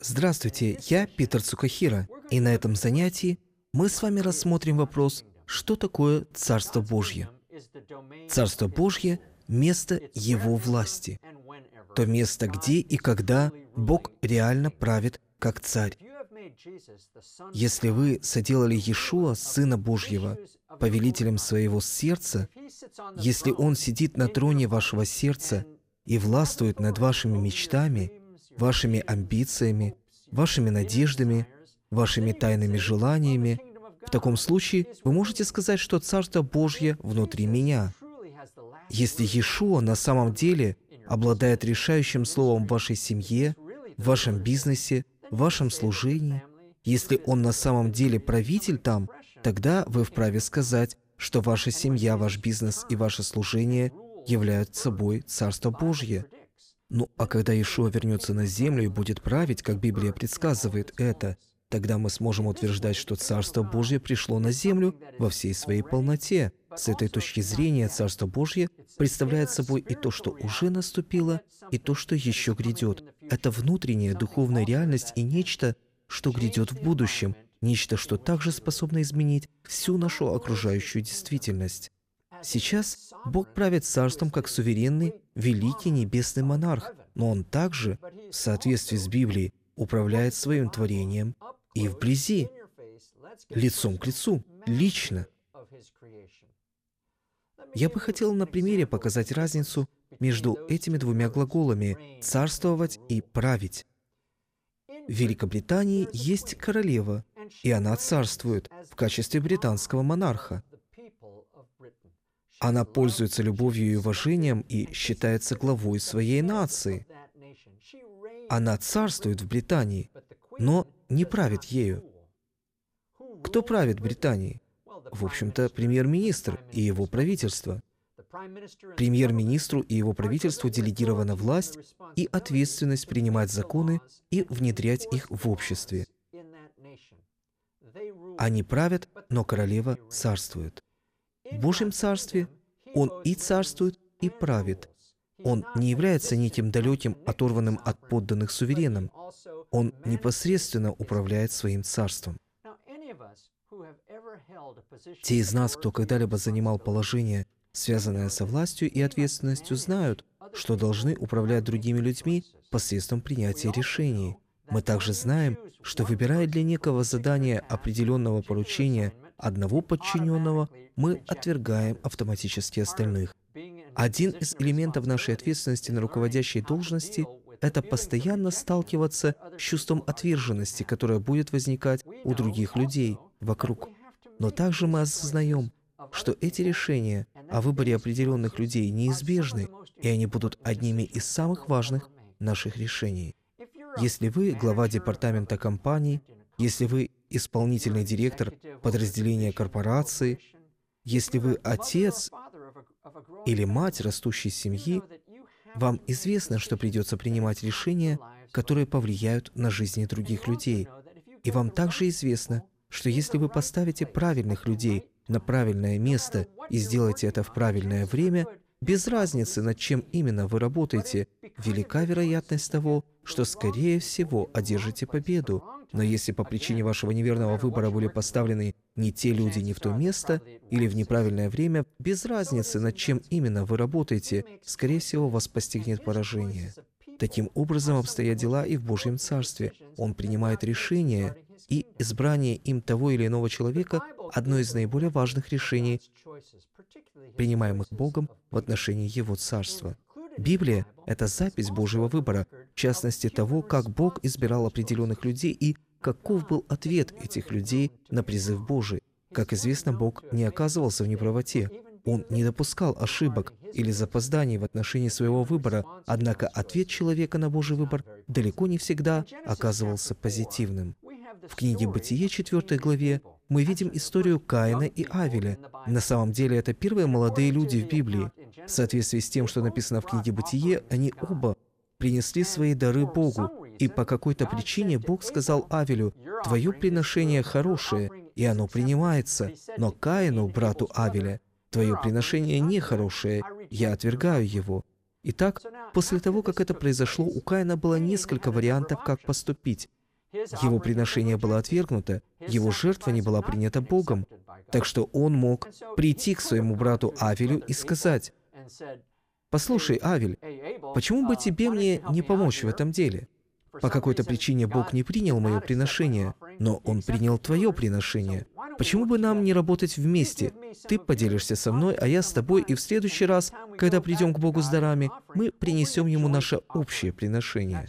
Здравствуйте, я Питер Цукахира, и на этом занятии мы с вами рассмотрим вопрос, что такое Царство Божье. Царство Божье – место Его власти, то место, где и когда Бог реально правит как Царь. Если вы соделали Иешуа, Сына Божьего, повелителем своего сердца, если Он сидит на троне вашего сердца и властвует над вашими мечтами, вашими амбициями, вашими надеждами, вашими тайными желаниями, в таком случае вы можете сказать, что Царство Божье внутри меня. Если Иешуа на самом деле обладает решающим словом в вашей семье, в вашем бизнесе, в вашем служении, если он на самом деле правитель там, тогда вы вправе сказать, что ваша семья, ваш бизнес и ваше служение являются собой Царство Божье – ну а когда Ишуа вернется на землю и будет править, как Библия предсказывает это, тогда мы сможем утверждать, что Царство Божье пришло на землю во всей своей полноте. С этой точки зрения Царство Божье представляет собой и то, что уже наступило, и то, что еще грядет. Это внутренняя духовная реальность и нечто, что грядет в будущем, нечто, что также способно изменить всю нашу окружающую действительность. Сейчас Бог правит царством как суверенный, великий небесный монарх, но он также, в соответствии с Библией, управляет своим творением и вблизи, лицом к лицу, лично. Я бы хотел на примере показать разницу между этими двумя глаголами «царствовать» и «править». В Великобритании есть королева, и она царствует в качестве британского монарха. Она пользуется любовью и уважением и считается главой своей нации. Она царствует в Британии, но не правит ею. Кто правит Британией? В общем-то, премьер-министр и его правительство. Премьер-министру и его правительству делегирована власть и ответственность принимать законы и внедрять их в обществе. Они правят, но королева царствует. В Божьем Царстве Он и царствует, и правит. Он не является неким далеким, оторванным от подданных сувереном. Он непосредственно управляет своим царством. Те из нас, кто когда-либо занимал положение, связанное со властью и ответственностью, знают, что должны управлять другими людьми посредством принятия решений. Мы также знаем, что выбирая для некого задания определенного поручения – одного подчиненного, мы отвергаем автоматически остальных. Один из элементов нашей ответственности на руководящей должности – это постоянно сталкиваться с чувством отверженности, которое будет возникать у других людей вокруг. Но также мы осознаем, что эти решения о выборе определенных людей неизбежны, и они будут одними из самых важных наших решений. Если вы глава департамента компании, если вы исполнительный директор подразделения корпорации, если вы отец или мать растущей семьи, вам известно, что придется принимать решения, которые повлияют на жизни других людей. И вам также известно, что если вы поставите правильных людей на правильное место и сделаете это в правильное время, без разницы, над чем именно вы работаете, велика вероятность того, что, скорее всего, одержите победу. Но если по причине вашего неверного выбора были поставлены не те люди, не в то место или в неправильное время, без разницы, над чем именно вы работаете, скорее всего, вас постигнет поражение. Таким образом обстоят дела и в Божьем Царстве. Он принимает решение, и избрание им того или иного человека – одно из наиболее важных решений, принимаемых Богом в отношении Его Царства. Библия — это запись Божьего выбора, в частности того, как Бог избирал определенных людей и каков был ответ этих людей на призыв Божий. Как известно, Бог не оказывался в неправоте. Он не допускал ошибок или запозданий в отношении своего выбора, однако ответ человека на Божий выбор далеко не всегда оказывался позитивным. В книге «Бытие» 4 главе мы видим историю Каина и Авеля. На самом деле это первые молодые люди в Библии. В соответствии с тем, что написано в книге «Бытие», они оба принесли свои дары Богу, и по какой-то причине Бог сказал Авелю, «Твое приношение хорошее, и оно принимается, но Каину, брату Авеля, твое приношение нехорошее, я отвергаю его». Итак, после того, как это произошло, у Каина было несколько вариантов, как поступить. Его приношение было отвергнуто, его жертва не была принята Богом. Так что он мог прийти к своему брату Авелю и сказать, «Послушай, Авель, почему бы тебе мне не помочь в этом деле? По какой-то причине Бог не принял мое приношение, но Он принял твое приношение. Почему бы нам не работать вместе? Ты поделишься со мной, а я с тобой, и в следующий раз, когда придем к Богу с дарами, мы принесем Ему наше общее приношение.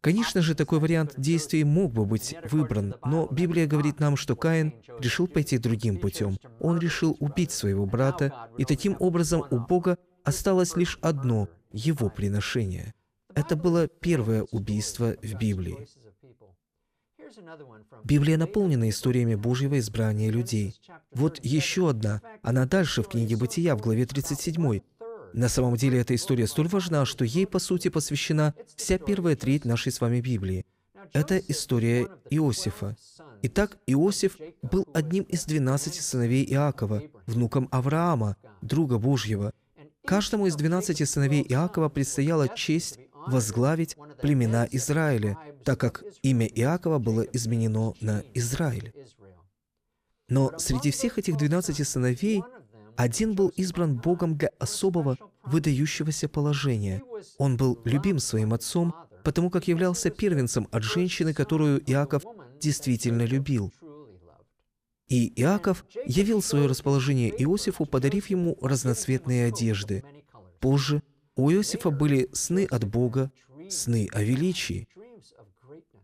Конечно же, такой вариант действий мог бы быть выбран, но Библия говорит нам, что Каин решил пойти другим путем. Он решил убить своего брата, и таким образом у Бога осталось лишь одно – его приношение – это было первое убийство в Библии. Библия наполнена историями Божьего избрания людей. Вот еще одна. Она дальше в книге «Бытия» в главе 37. На самом деле эта история столь важна, что ей, по сути, посвящена вся первая треть нашей с вами Библии. Это история Иосифа. Итак, Иосиф был одним из двенадцати сыновей Иакова, внуком Авраама, друга Божьего. Каждому из двенадцати сыновей Иакова предстояла честь возглавить племена Израиля, так как имя Иакова было изменено на Израиль. Но среди всех этих двенадцати сыновей один был избран Богом для особого выдающегося положения. Он был любим своим отцом, потому как являлся первенцем от женщины, которую Иаков действительно любил. И Иаков явил свое расположение Иосифу, подарив ему разноцветные одежды. Позже у Иосифа были сны от Бога, сны о величии.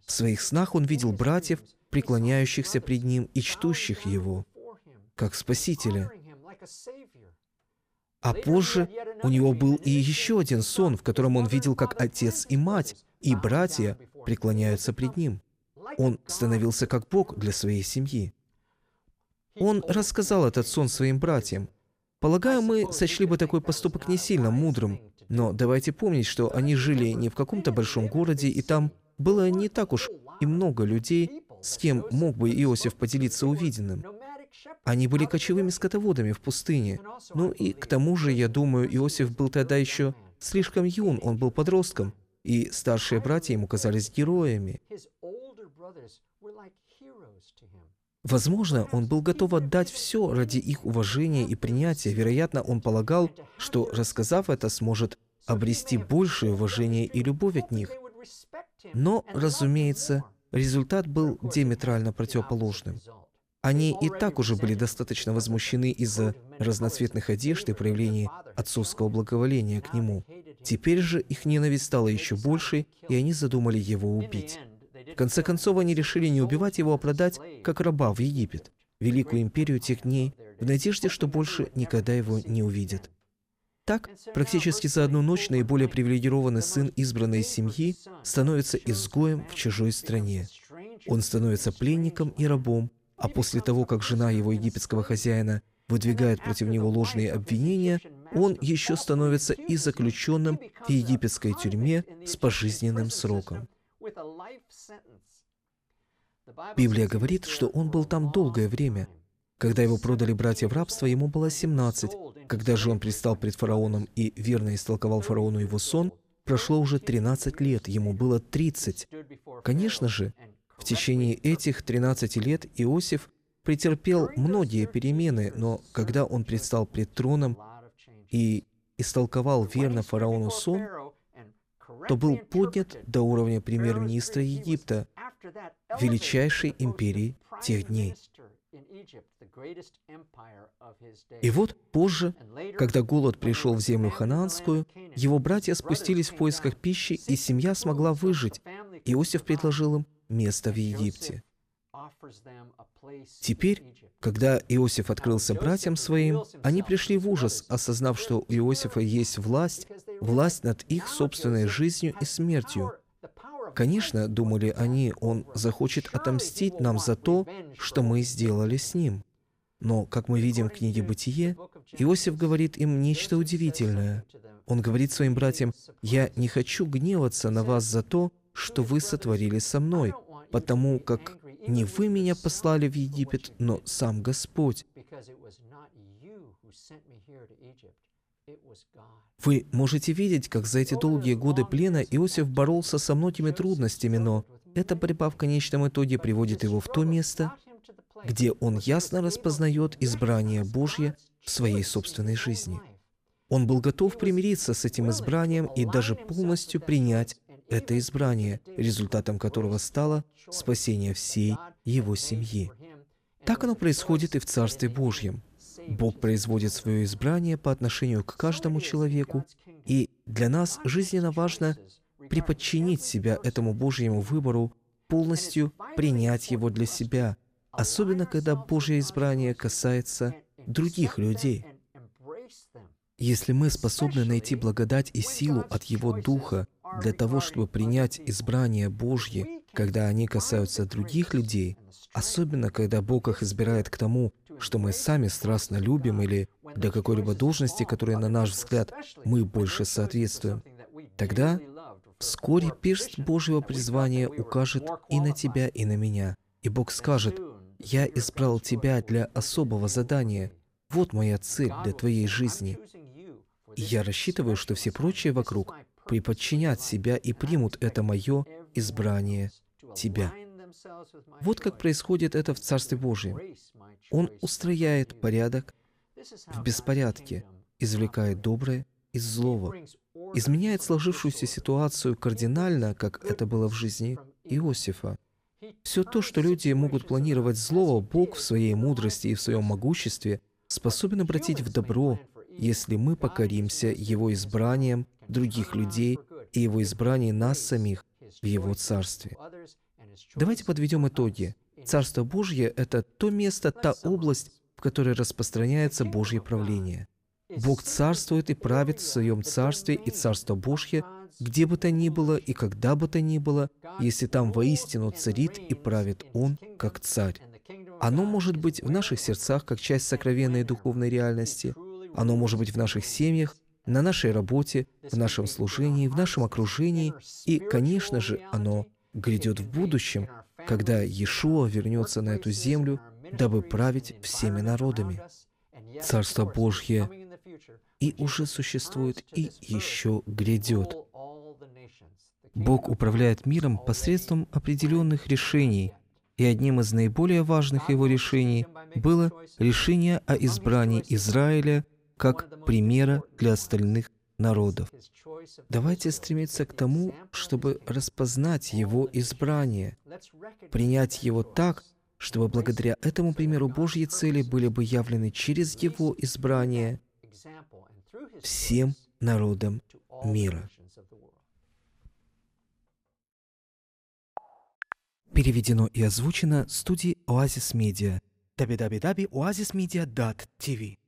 В своих снах он видел братьев, преклоняющихся пред ним и чтущих его, как Спасителя. А позже у него был и еще один сон, в котором он видел, как отец и мать, и братья преклоняются пред ним. Он становился как Бог для своей семьи. Он рассказал этот сон своим братьям. Полагаю, мы сочли бы такой поступок не сильно мудрым, но давайте помнить, что они жили не в каком-то большом городе, и там было не так уж и много людей, с кем мог бы Иосиф поделиться увиденным. Они были кочевыми скотоводами в пустыне. Ну и к тому же, я думаю, Иосиф был тогда еще слишком юн, он был подростком, и старшие братья ему казались героями. Возможно, он был готов отдать все ради их уважения и принятия. Вероятно, он полагал, что, рассказав это, сможет обрести большее уважение и любовь от них. Но, разумеется, результат был диаметрально противоположным. Они и так уже были достаточно возмущены из-за разноцветных одежд и проявлений отцовского благоволения к нему. Теперь же их ненависть стала еще большей, и они задумали его убить. В конце концов, они решили не убивать его, а продать как раба в Египет, великую империю тех дней, в надежде, что больше никогда его не увидят. Так, практически за одну ночь наиболее привилегированный сын избранной семьи становится изгоем в чужой стране. Он становится пленником и рабом, а после того, как жена его египетского хозяина выдвигает против него ложные обвинения, он еще становится и заключенным в египетской тюрьме с пожизненным сроком. Библия говорит, что он был там долгое время. Когда его продали братья в рабство, ему было 17. Когда же он пристал пред фараоном и верно истолковал фараону его сон, прошло уже 13 лет, ему было 30. Конечно же, в течение этих 13 лет Иосиф претерпел многие перемены, но когда он предстал пред троном и истолковал верно фараону сон, то был поднят до уровня премьер-министра Египта, величайшей империи тех дней. И вот позже, когда голод пришел в землю ханаанскую, его братья спустились в поисках пищи, и семья смогла выжить. Иосиф предложил им место в Египте. Теперь, когда Иосиф открылся братьям своим, они пришли в ужас, осознав, что у Иосифа есть власть власть над их собственной жизнью и смертью. Конечно, думали они, он захочет отомстить нам за то, что мы сделали с ним. Но, как мы видим в книге «Бытие», Иосиф говорит им нечто удивительное. Он говорит своим братьям, «Я не хочу гневаться на вас за то, что вы сотворили со мной, потому как не вы меня послали в Египет, но сам Господь. Вы можете видеть, как за эти долгие годы плена Иосиф боролся со многими трудностями, но эта борьба в конечном итоге приводит его в то место, где он ясно распознает избрание Божье в своей собственной жизни. Он был готов примириться с этим избранием и даже полностью принять это избрание, результатом которого стало спасение всей его семьи. Так оно происходит и в Царстве Божьем. Бог производит свое избрание по отношению к каждому человеку, и для нас жизненно важно приподчинить себя этому Божьему выбору, полностью принять его для себя, особенно когда Божье избрание касается других людей. Если мы способны найти благодать и силу от Его Духа для того, чтобы принять избрание Божье, когда они касаются других людей, особенно когда Бог их избирает к тому, что мы сами страстно любим или до какой-либо должности, которой, на наш взгляд, мы больше соответствуем, тогда вскоре перст Божьего призвания укажет и на тебя, и на меня. И Бог скажет, «Я избрал тебя для особого задания. Вот моя цель для твоей жизни». И я рассчитываю, что все прочие вокруг приподчинят себя и примут это мое избрание тебя. Вот как происходит это в Царстве Божьем. Он устрояет порядок в беспорядке, извлекает доброе из злого, изменяет сложившуюся ситуацию кардинально, как это было в жизни Иосифа. Все то, что люди могут планировать злого, Бог в своей мудрости и в своем могуществе способен обратить в добро, если мы покоримся Его избранием других людей и Его избранием нас самих в Его Царстве. Давайте подведем итоги. Царство Божье — это то место, та область, в которой распространяется Божье правление. Бог царствует и правит в своем царстве и царство Божье, где бы то ни было и когда бы то ни было, если там воистину царит и правит Он как царь. Оно может быть в наших сердцах как часть сокровенной духовной реальности, оно может быть в наших семьях, на нашей работе, в нашем служении, в нашем окружении, и, конечно же, оно грядет в будущем, когда Иешуа вернется на эту землю, дабы править всеми народами. Царство Божье и уже существует, и еще грядет. Бог управляет миром посредством определенных решений, и одним из наиболее важных его решений было решение о избрании Израиля как примера для остальных народов. Давайте стремиться к тому, чтобы распознать Его избрание, принять Его так, чтобы благодаря этому примеру Божьи цели были бы явлены через Его избрание всем народам мира. Переведено и озвучено студией Оазис Медиа. www.oasismedia.tv